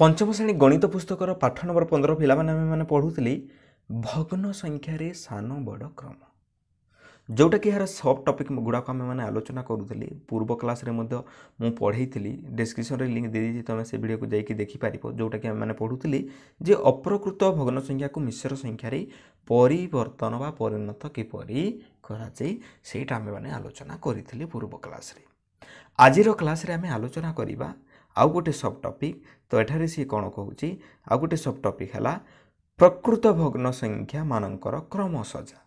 ପଞ୍ଚମ ଶ୍ରେଣୀ ଗଣିତ ପୁସ୍ତକର ପାଠ ନମ୍ବର ପନ୍ଦର ପିଲାମାନେ ଆମେମାନେ ପଢ଼ୁଥିଲି ଭଗ୍ନ ସଂଖ୍ୟାରେ ସାନ ବଡ଼ କ୍ରମ ଯେଉଁଟାକି ଏହାର ସବ୍ ଟପିକ୍ ଗୁଡ଼ାକ ଆମେମାନେ ଆଲୋଚନା କରୁଥିଲେ ପୂର୍ବ କ୍ଲାସ୍ରେ ମଧ୍ୟ ମୁଁ ପଢ଼େଇଥିଲି ଡେସ୍କ୍ରିପ୍ସନ୍ରେ ଲିଙ୍କ୍ ଦେଇଦେଇଛି ତୁମେ ସେ ଭିଡ଼ିଓକୁ ଯାଇକି ଦେଖିପାରିବ ଯେଉଁଟାକି ଆମେମାନେ ପଢ଼ୁଥିଲେ ଯେ ଅପ୍ରକୃତ ଭଗ୍ନ ସଂଖ୍ୟାକୁ ମିଶ୍ର ସଂଖ୍ୟାରେ ପରିବର୍ତ୍ତନ ବା ପରିଣତ କିପରି କରାଯାଏ ସେଇଟା ଆମେମାନେ ଆଲୋଚନା କରିଥିଲେ ପୂର୍ବ କ୍ଲାସ୍ରେ ଆଜିର କ୍ଲାସ୍ରେ ଆମେ ଆଲୋଚନା କରିବା ଆଉ ଗୋଟିଏ ସବ୍ ଟପିକ୍ ତ ଏଠାରେ ସିଏ କ'ଣ କହୁଛି ଆଉ ଗୋଟିଏ ସବ୍ ଟପିକ୍ ହେଲା ପ୍ରକୃତ ଭଗ୍ନ ସଂଖ୍ୟାମାନଙ୍କର କ୍ରମସଜା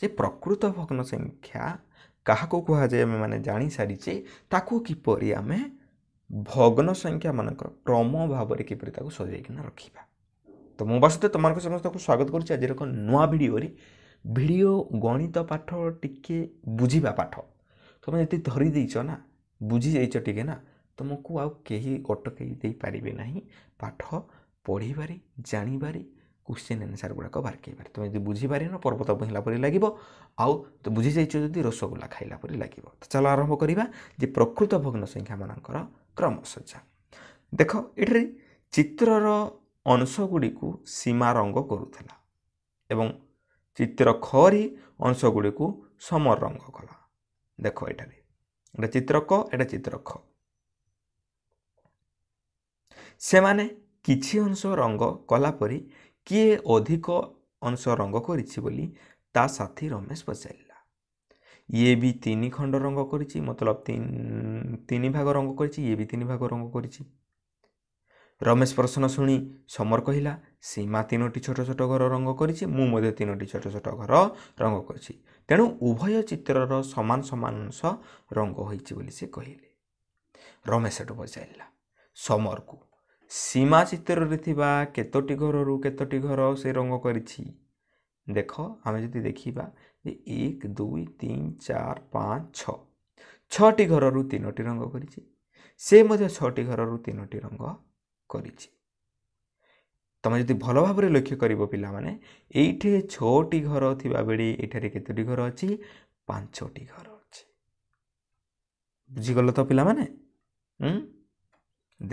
ଯେ ପ୍ରକୃତ ଭଗ୍ନ ସଂଖ୍ୟା କାହାକୁ କୁହାଯାଏ ଆମେ ମାନେ ଜାଣିସାରିଛେ ତାକୁ କିପରି ଆମେ ଭଗ୍ନ ସଂଖ୍ୟାମାନଙ୍କର କ୍ରମ ଭାବରେ କିପରି ତାକୁ ସଜାଇକିନା ରଖିବା ତ ମୋ ବାସ ତୁମମାନଙ୍କୁ ସମସ୍ତଙ୍କୁ ସ୍ୱାଗତ କରୁଛି ଆଜିର ଏକ ନୂଆ ଭିଡ଼ିଓରେ ଭିଡ଼ିଓ ଗଣିତ ପାଠ ଟିକିଏ ବୁଝିବା ପାଠ ତୁମେ ଯେତେ ଧରିଦେଇଛ ନା ବୁଝିଯାଇଛ ଟିକେ ନା ତୁମକୁ ଆଉ କେହି ଅଟକେଇ ଦେଇପାରିବେ ନାହିଁ ପାଠ ପଢ଼ିବାରେ ଜାଣିବାରେ କୋଶ୍ଚିନ୍ ଆନ୍ସର ଗୁଡ଼ାକ ବାର୍କେଇବାରେ ତୁମେ ଯଦି ବୁଝିପାରିବ ନା ପର୍ବତ ବୁହିଲା ପରି ଲାଗିବ ଆଉ ବୁଝିଯାଇଛ ଯଦି ରସଗୋଲା ଖାଇଲା ପରି ଲାଗିବ ତ ଚାଲ ଆରମ୍ଭ କରିବା ଯେ ପ୍ରକୃତ ଭଗ୍ନ ସଂଖ୍ୟାମାନଙ୍କର କ୍ରମଶଜ୍ଞା ଦେଖ ଏଠାରେ ଚିତ୍ରର ଅଂଶଗୁଡ଼ିକୁ ସୀମା ରଙ୍ଗ କରୁଥିଲା ଏବଂ ଚିତ୍ର ଖରି ଅଂଶଗୁଡ଼ିକୁ ସମର ରଙ୍ଗ କଲା ଦେଖ ଏଠାରେ ଏଇଟା ଚିତ୍ର କ ଏଇଟା ଚିତ୍ର ଖ ସେମାନେ କିଛି ଅଂଶ ରଙ୍ଗ କଲାପରେ କିଏ ଅଧିକ ଅଂଶ ରଙ୍ଗ କରିଛି ବୋଲି ତା ସାଥି ରମେଶ ପଚାରିଲା ଇଏ ବି ତିନି ଖଣ୍ଡ ରଙ୍ଗ କରିଛି ମତଲବ ତିନି ଭାଗ ରଙ୍ଗ କରିଛି ଇଏ ବି ତିନି ଭାଗ ରଙ୍ଗ କରିଛି ରମେଶ ପ୍ରଶ୍ନ ଶୁଣି ସମର କହିଲା ସୀମା ତିନୋଟି ଛୋଟ ଛୋଟ ଘର ରଙ୍ଗ କରିଛି ମୁଁ ମଧ୍ୟ ତିନୋଟି ଛୋଟ ଛୋଟ ଘର ରଙ୍ଗ କରିଛି ତେଣୁ ଉଭୟ ଚିତ୍ରର ସମାନ ସମାନ ଅଂଶ ରଙ୍ଗ ହୋଇଛି ବୋଲି ସେ କହିଲେ ରମେଶ ସେଠୁ ପଚାରିଲା ସମରକୁ ସୀମା ଚିତ୍ରରେ ଥିବା କେତୋଟି ଘରରୁ କେତୋଟି ଘର ସେ ରଙ୍ଗ କରିଛି ଦେଖ ଆମେ ଯଦି ଦେଖିବା ଯେ ଏକ ଦୁଇ ତିନି ଚାରି ପାଞ୍ଚ ଛଅ ଛଅଟି ଘରରୁ ତିନୋଟି ରଙ୍ଗ କରିଛି ସେ ମଧ୍ୟ ଛଅଟି ଘରରୁ ତିନୋଟି ରଙ୍ଗ କରିଛି ତୁମେ ଯଦି ଭଲ ଭାବରେ ଲକ୍ଷ୍ୟ କରିବ ପିଲାମାନେ ଏଇଠି ଛଅଟି ଘର ଥିବାବେଳେ ଏଠାରେ କେତୋଟି ଘର ଅଛି ପାଞ୍ଚଟି ଘର ଅଛି ବୁଝିଗଲ ତ ପିଲାମାନେ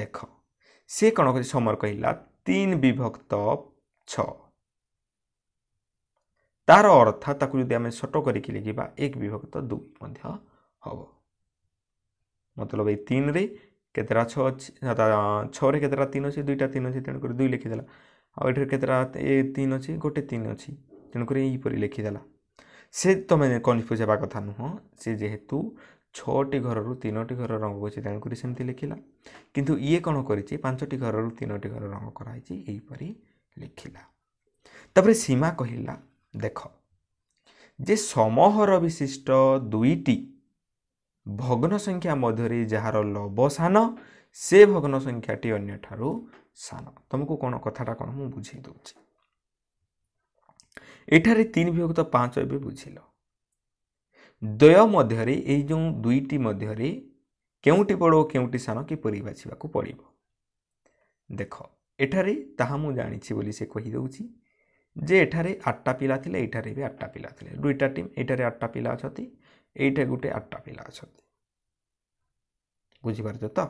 ଦେଖ ସେ କ'ଣ କରିଛି ସମର କହିଲା ତିନି ବିଭକ୍ତ ଛଅ ତାର ଅର୍ଥ ତାକୁ ଯଦି ଆମେ ଛୋଟ କରିକି ଲେଖିବା ଏକ ବିଭକ୍ତ ଦୁଇ ମଧ୍ୟ ହେବ ମତଲବ ଏଇ ତିନିରେ କେତେଟା ଛଅ ଅଛି ଛଅରେ କେତେଟା ତିନି ଅଛି ଦୁଇଟା ତିନି ଅଛି ତେଣୁକରି ଦୁଇ ଲେଖିଦେଲା ଆଉ ଏଠାରେ କେତେଟା ଏ ତିନି ଅଛି ଗୋଟେ ତିନି ଅଛି ତେଣୁକରି ଏହିପରି ଲେଖିଦେଲା ସେ ତୁମେ କନଫ୍ୟୁଜ୍ ହେବା କଥା ନୁହଁ ସେ ଯେହେତୁ ଛଅଟି ଘରରୁ ତିନୋଟି ଘର ରଙ୍ଗ ଅଛି ତେଣୁକରି ସେମିତି ଲେଖିଲା କିନ୍ତୁ ଇଏ କ'ଣ କରିଛି ପାଞ୍ଚଟି ଘରରୁ ତିନୋଟି ଘର ରଙ୍ଗ କରାହେଇଛି ଏହିପରି ଲେଖିଲା ତାପରେ ସୀମା କହିଲା ଦେଖ ଯେ ସମହର ବିଶିଷ୍ଟ ଦୁଇଟି ଭଗ୍ନ ସଂଖ୍ୟା ମଧ୍ୟରେ ଯାହାର ଲବ ସାନ ସେ ଭଗ୍ନ ସଂଖ୍ୟାଟି ଅନ୍ୟଠାରୁ ସାନ ତୁମକୁ କ'ଣ କଥାଟା କ'ଣ ମୁଁ ବୁଝେଇ ଦେଉଛି ଏଠାରେ ତିନି ବିଭକ୍ତ ପାଞ୍ଚ ଏବେ ବୁଝିଲ ଦ୍ୱୟ ମଧ୍ୟରେ ଏଇ ଯେଉଁ ଦୁଇଟି ମଧ୍ୟରେ କେଉଁଟି ବଡ଼ ଓ କେଉଁଟି ସାନ କିପରି ବାଛିବାକୁ ପଡ଼ିବ ଦେଖ ଏଠାରେ ତାହା ମୁଁ ଜାଣିଛି ବୋଲି ସେ କହିଦେଉଛି ଯେ ଏଠାରେ ଆଠଟା ପିଲା ଥିଲେ ଏଇଠାରେ ବି ଆଠଟା ପିଲା ଥିଲେ ଦୁଇଟା ଟିମ୍ ଏଇଠାରେ ଆଠଟା ପିଲା ଅଛନ୍ତି ଏଇଠାରେ ଗୋଟେ ଆଠଟା ପିଲା ଅଛନ୍ତି ବୁଝିପାରୁଛ ତ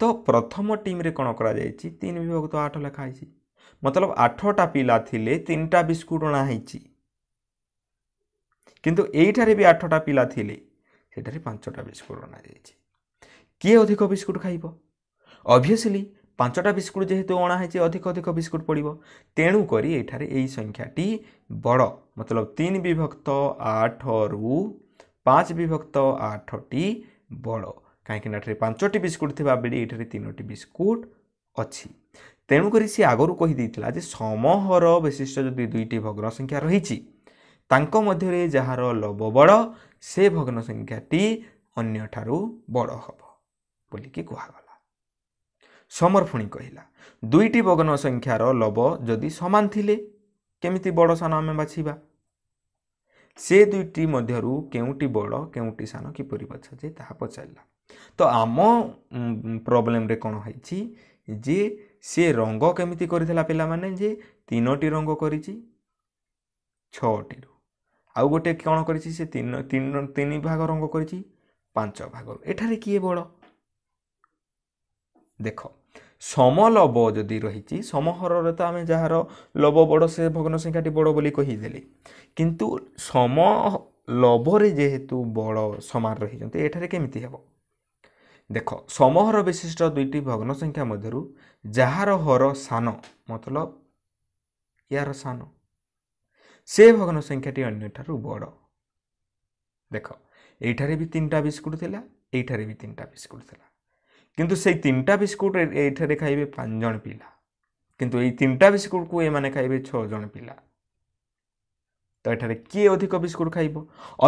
ତ ପ୍ରଥମ ଟିମ୍ରେ କ'ଣ କରାଯାଇଛି ତିନି ବିଭକ୍ତ ଆଠ ଲେଖା ହେଇଛି ମତଲବ ଆଠଟା ପିଲା ଥିଲେ ତିନିଟା ବିସ୍କୁଟ୍ ଅଣା ହେଇଛି କିନ୍ତୁ ଏଇଠାରେ ବି ଆଠଟା ପିଲା ଥିଲେ ସେଠାରେ ପାଞ୍ଚଟା ବିସ୍କୁଟ ଅଣାଯାଇଛି କିଏ ଅଧିକ ବିସ୍କୁଟ ଖାଇବ ଅଭିୟସ୍ଲି ପାଞ୍ଚଟା ବିସ୍କୁଟ ଯେହେତୁ ଅଣାହେଇଛି ଅଧିକ ଅଧିକ ବିସ୍କୁଟ ପଡ଼ିବ ତେଣୁକରି ଏଠାରେ ଏହି ସଂଖ୍ୟାଟି ବଡ଼ ମତଲବ ତିନି ବିଭକ୍ତ ଆଠରୁ ପାଞ୍ଚ ବିଭକ୍ତ ଆଠଟି ବଡ଼ କାହିଁକିନା ଏଠାରେ ପାଞ୍ଚଟି ବିସ୍କୁଟ ଥିବା ବେଳେ ଏଠାରେ ତିନୋଟି ବିସ୍କୁଟ ଅଛି ତେଣୁକରି ସେ ଆଗରୁ କହିଦେଇଥିଲା ଯେ ସମହର ବିଶିଷ୍ଟ ଯଦି ଦୁଇଟି ଭଗ୍ନ ସଂଖ୍ୟା ରହିଛି ତାଙ୍କ ମଧ୍ୟରେ ଯାହାର ଲୋଭ ବଡ଼ ସେ ଭଗ୍ନ ସଂଖ୍ୟାଟି ଅନ୍ୟଠାରୁ ବଡ଼ ହେବ ବୋଲିକି କୁହାଗଲା ସମର ପୁଣି କହିଲା ଦୁଇଟି ଭଗ୍ନ ସଂଖ୍ୟାର ଲୋଭ ଯଦି ସମାନ ଥିଲେ କେମିତି ବଡ଼ ସାନ ଆମେ ବାଛିବା ସେ ଦୁଇଟି ମଧ୍ୟରୁ କେଉଁଟି ବଡ଼ କେଉଁଟି ସାନ କିପରି ବାଛାଯାଏ ତାହା ପଚାରିଲା ତ ଆମ ପ୍ରୋବ୍ଲେମ୍ରେ କ'ଣ ହେଇଛି ଯେ ସେ ରଙ୍ଗ କେମିତି କରିଥିଲା ପିଲାମାନେ ଯେ ତିନୋଟି ରଙ୍ଗ କରିଛି ଛଅଟିରୁ ଆଉ ଗୋଟିଏ କ'ଣ କରିଛି ସେ ତିନି ଭାଗ ରଙ୍ଗ କରିଛି ପାଞ୍ଚ ଭାଗ ଏଠାରେ କିଏ ବଡ଼ ଦେଖ ସମଲବ ଯଦି ରହିଛି ସମହରରେ ତ ଆମେ ଯାହାର ଲବ ବଡ଼ ସେ ଭଗ୍ନ ସଂଖ୍ୟାଟି ବଡ଼ ବୋଲି କହିଦେଲି କିନ୍ତୁ ସମ ଲବରେ ଯେହେତୁ ବଡ଼ ସମାନ ରହିଛନ୍ତି ଏଠାରେ କେମିତି ହେବ ଦେଖ ସମହର ବିଶିଷ୍ଟ ଦୁଇଟି ଭଗ୍ନ ସଂଖ୍ୟା ମଧ୍ୟରୁ ଯାହାର ହର ସାନ ମତଲବ ଏହାର ସାନ ସେ ଭଗ୍ନ ସଂଖ୍ୟାଟି ଅନ୍ୟଠାରୁ ବଡ଼ ଦେଖ ଏଇଠାରେ ବି ତିନିଟା ବିସ୍କୁଟ୍ ଥିଲା ଏଇଠାରେ ବି ତିନିଟା ବିସ୍କୁଟ୍ ଥିଲା କିନ୍ତୁ ସେଇ ତିନିଟା ବିସ୍କୁଟ୍ ଏଇଠାରେ ଖାଇବେ ପାଞ୍ଚ ଜଣ ପିଲା କିନ୍ତୁ ଏଇ ତିନିଟା ବିସ୍କୁଟ୍କୁ ଏମାନେ ଖାଇବେ ଛଅ ଜଣ ପିଲା ତ ଏଠାରେ କିଏ ଅଧିକ ବିସ୍କୁଟ୍ ଖାଇବ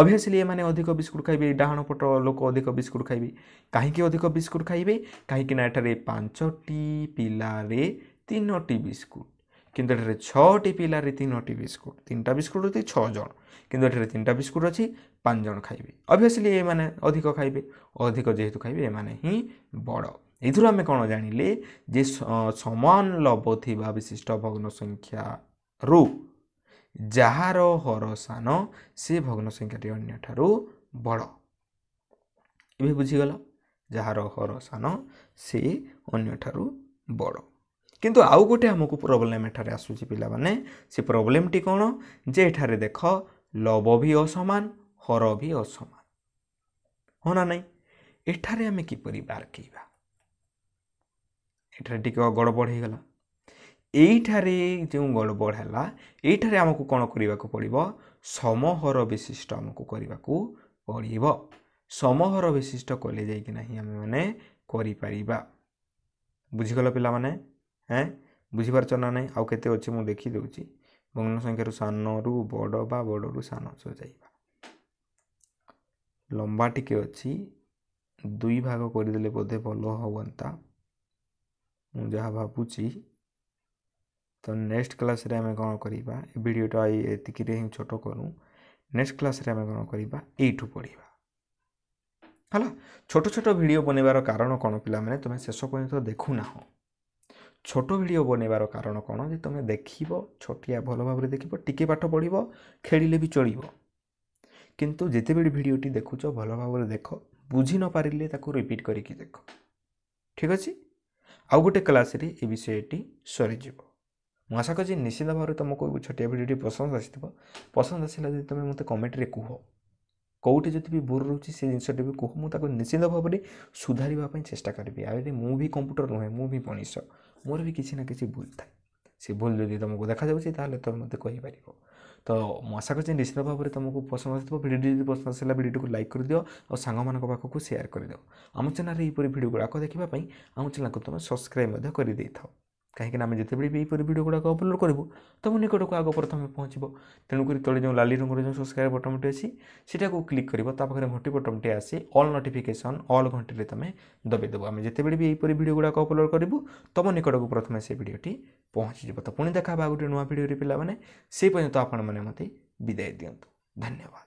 ଅଭିୟସ୍ଲି ଏମାନେ ଅଧିକ ବିସ୍କୁଟ୍ ଖାଇବେ ଏଇ ଡାହାଣ ପଟ ଲୋକ ଅଧିକ ବିସ୍କୁଟ୍ ଖାଇବେ କାହିଁକି ଅଧିକ ବିସ୍କୁଟ୍ ଖାଇବେ କାହିଁକିନା ଏଠାରେ ପାଞ୍ଚଟି ପିଲାରେ ତିନୋଟି ବିସ୍କୁଟ୍ କିନ୍ତୁ ଏଠାରେ ଛଅଟି ପିଲା ରେ ତିନୋଟି ବିସ୍କୁଟ୍ ତିନିଟା ବିସ୍କୁଟ୍ ଅଛି ଛଅ ଜଣ କିନ୍ତୁ ଏଠାରେ ତିନିଟା ବିସ୍କୁଟ୍ ଅଛି ପାଞ୍ଚ ଜଣ ଖାଇବେ ଅଭିଅସ୍ଲି ଏମାନେ ଅଧିକ ଖାଇବେ ଅଧିକ ଯେହେତୁ ଖାଇବେ ଏମାନେ ହିଁ ବଡ଼ ଏଥିରୁ ଆମେ କ'ଣ ଜାଣିଲେ ଯେ ସମାନ ଲବ ଥିବା ବିଶିଷ୍ଟ ଭଗ୍ନ ସଂଖ୍ୟାରୁ ଯାହାର ହର ସାନ ସେ ଭଗ୍ନ ସଂଖ୍ୟାଟି ଅନ୍ୟଠାରୁ ବଡ଼ ଏବେ ବୁଝିଗଲ ଯାହାର ହର ସାନ ସେ ଅନ୍ୟଠାରୁ ବଡ଼ କିନ୍ତୁ ଆଉ ଗୋଟେ ଆମକୁ ପ୍ରୋବ୍ଲେମ୍ ଏଠାରେ ଆସୁଛି ପିଲାମାନେ ସେ ପ୍ରୋବ୍ଲେମ୍ଟି କ'ଣ ଯେ ଏଠାରେ ଦେଖ ଲବ ବି ଅସମାନ ହର ବି ଅସମାନ ହଁ ନା ନାହିଁ ଏଠାରେ ଆମେ କିପରି ବାର୍କେଇବା ଏଠାରେ ଟିକେ ଗଡ଼ବଡ଼ ହୋଇଗଲା ଏଇଠାରେ ଯେଉଁ ଗଡ଼ବଡ଼ ହେଲା ଏଇଠାରେ ଆମକୁ କ'ଣ କରିବାକୁ ପଡ଼ିବ ସମହର ବିଶିଷ୍ଟ ଆମକୁ କରିବାକୁ ପଡ଼ିବ ସମହର ବିଶିଷ୍ଟ କଲେ ଯାଇକି ନାହିଁ ଆମେମାନେ କରିପାରିବା ବୁଝିଗଲ ପିଲାମାନେ ଏଁ ବୁଝିପାରୁଛ ନା ନାହିଁ ଆଉ କେତେ ଅଛି ମୁଁ ଦେଖି ଦେଉଛି ଭଗ୍ନ ସଂଖ୍ୟାରୁ ସାନରୁ ବଡ଼ ବା ବଡ଼ରୁ ସାନ ସଜାଇବା ଲମ୍ବା ଟିକେ ଅଛି ଦୁଇ ଭାଗ କରିଦେଲେ ବୋଧେ ଭଲ ହୁଅନ୍ତା ମୁଁ ଯାହା ଭାବୁଛି ତ ନେକ୍ସଟ କ୍ଲାସ୍ରେ ଆମେ କ'ଣ କରିବା ଏ ଭିଡ଼ିଓଟା ଏତିକିରେ ହିଁ ଛୋଟ କରୁ ନେକ୍ସଟ କ୍ଲାସ୍ରେ ଆମେ କ'ଣ କରିବା ଏଇଠୁ ପଢ଼ିବା ହେଲା ଛୋଟ ଛୋଟ ଭିଡ଼ିଓ ବନେଇବାର କାରଣ କ'ଣ ପିଲାମାନେ ତୁମେ ଶେଷ ପର୍ଯ୍ୟନ୍ତ ଦେଖୁନାହଁ ଛୋଟ ଭିଡ଼ିଓ ବନେଇବାର କାରଣ କ'ଣ ଯେ ତୁମେ ଦେଖିବ ଛୋଟିଆ ଭଲ ଭାବରେ ଦେଖିବ ଟିକିଏ ପାଠ ପଢ଼ିବ ଖେଳିଲେ ବି ଚଳିବ କିନ୍ତୁ ଯେତେବେଳେ ଭିଡ଼ିଓଟି ଦେଖୁଛ ଭଲ ଭାବରେ ଦେଖ ବୁଝି ନ ପାରିଲେ ତାକୁ ରିପିଟ୍ କରିକି ଦେଖ ଠିକ୍ ଅଛି ଆଉ ଗୋଟେ କ୍ଲାସ୍ରେ ଏ ବିଷୟଟି ସରିଯିବ ମୁଁ ଆଶା କରୁଛି ନିଶ୍ଚିତ ଭାବରେ ତୁମକୁ ଛୋଟିଆ ଭିଡ଼ିଓଟି ପସନ୍ଦ ଆସିଥିବ ପସନ୍ଦ ଆସିଲା ଯଦି ତୁମେ ମୋତେ କମେଣ୍ଟରେ କୁହ କେଉଁଠି ଯଦି ବି ଭୁଲ ରହୁଛି ସେ ଜିନିଷଟି ବି କୁହ ମୁଁ ତାକୁ ନିଶ୍ଚିନ୍ତ ଭାବରେ ସୁଧାରିବା ପାଇଁ ଚେଷ୍ଟା କରିବି ଆଉ ଯଦି ମୁଁ ବି କମ୍ପ୍ୟୁଟର ନୁହେଁ ମୁଁ ବି ମଣିଷ ମୋର ବି କିଛି ନା କିଛି ଭୁଲ ଥାଏ ସେ ଭୁଲ ଯଦି ତୁମକୁ ଦେଖାଯାଉଛି ତାହେଲେ ତୁମେ ମୋତେ କହିପାରିବ ତ ମୁଁ ଆଶା କରୁଛି ନିଶ୍ଚିତ ଭାବରେ ତୁମକୁ ପସନ୍ଦ ଆସିଥିବ ଭିଡ଼ିଓଟି ଯଦି ପସନ୍ଦ ଆସିଲା ଭିଡ଼ିଓଟିକୁ ଲାଇକ୍ କରିଦିଅ ଆଉ ସାଙ୍ଗମାନଙ୍କ ପାଖକୁ ସେୟାର କରିଦିଅ ଆମ ଚ୍ୟାନେଲରେ ଏହିପରି ଭିଡ଼ିଓ ଗୁଡ଼ାକ ଦେଖିବା ପାଇଁ ଆମ ଚ୍ୟାନେଲକୁ ତୁମେ ସବସ୍କ୍ରାଇବ୍ ମଧ୍ୟ କରିଦେଇଥାଅ କାହିଁକିନା ଆମେ ଯେତେବେଳେ ବି ଏହିପରି ଭିଡ଼ିଓ ଗୁଡ଼ାକ ଅପଲୋଡ଼ କରିବୁ ତୁମ ନିକଟକୁ ଆଗ ପ୍ରଥମେ ପହଞ୍ଚିବ ତେଣୁକରି ତଳେ ଯେଉଁ ଲାଲି ରଙ୍ଗର ଯେଉଁ ସବସ୍କ୍ରାଇବ୍ ବଟମ୍ଟି ଅଛି ସେଟାକୁ କ୍ଲିକ୍ କରିବ ତା ପାଖରେ ଘଣ୍ଟି ବଟମ୍ଟି ଆସି ଅଲ୍ ନୋଟିଫିକେସନ୍ ଅଲ୍ ଘଣ୍ଟିରେ ତୁମେ ଦବାଇଦେବ ଆମେ ଯେତେବେଳେ ବି ଏହିପରି ଭିଡ଼ିଓ ଗୁଡ଼ାକ ଅପଲୋଡ଼ କରିବୁ ତୁମ ନିକଟକୁ ପ୍ରଥମେ ସେ ଭିଡ଼ିଓଟି ପହଞ୍ଚିଯିବ ତ ପୁଣି ଦେଖା ହେବ ଆଉ ଗୋଟେ ନୂଆ ଭିଡ଼ିଓରେ ପିଲାମାନେ ସେଇ ପର୍ଯ୍ୟନ୍ତ ଆପଣମାନେ ମୋତେ ବିଦାୟ ଦିଅନ୍ତୁ ଧନ୍ୟବାଦ